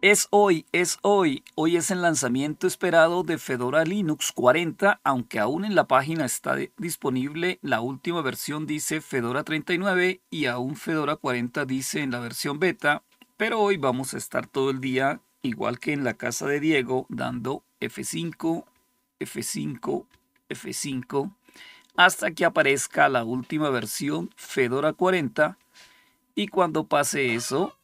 Es hoy, es hoy. Hoy es el lanzamiento esperado de Fedora Linux 40, aunque aún en la página está disponible la última versión dice Fedora 39 y aún Fedora 40 dice en la versión beta, pero hoy vamos a estar todo el día, igual que en la casa de Diego, dando F5, F5, F5, hasta que aparezca la última versión Fedora 40 y cuando pase eso